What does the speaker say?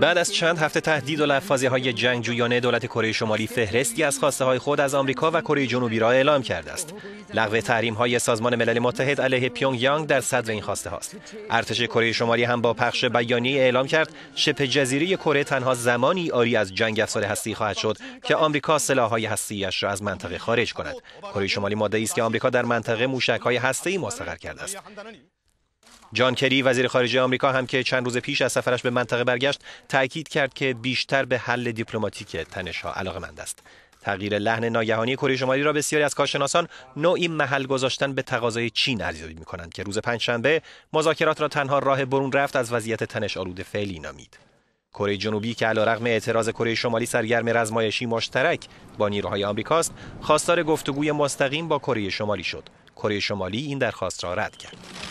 بعد از چند هفته تهدید و لفاظی های جنگجویانه دولت کره شمالی فهرستی از خواسته های خود از آمریکا و کره جنوبی را اعلام کرده است. لغو تحریم های سازمان ملل متحد علیه پیونگ یانگ در صدر این خواسته هاست. ارتش کره شمالی هم با پخش بیانیه اعلام کرد شبه جزیره کره تنها زمانی آری از جنگ افسار هستی خواهد شد که آمریکا سلاحهای هستی اش را از منطقه خارج کند. کره شمالی مدعی است که آمریکا در منطقه موشک های هسته ای مستقر کرده است. جان کری وزیر خارجه آمریکا هم که چند روز پیش از سفرش به منطقه برگشت تاکید کرد که بیشتر به حل دیپلماتیک تنشها علاقمند است تغییر لحن ناگهانی کره شمالی را بسیاری از کارشناسان نوعی محل گذاشتن به تقاضای چین ارزیابی کنند که روز پنجشنبه مذاکرات را تنها راه برون رفت از وضعیت تنش آلود فعلی نامید کره جنوبی که علیرغم اعتراض کره شمالی سرگرم رزمایشی مشترک با نیروهای آمریکاست خواستار گفتگوی مستقیم با کره شمالی شد کره شمالی این درخواست را رد کرد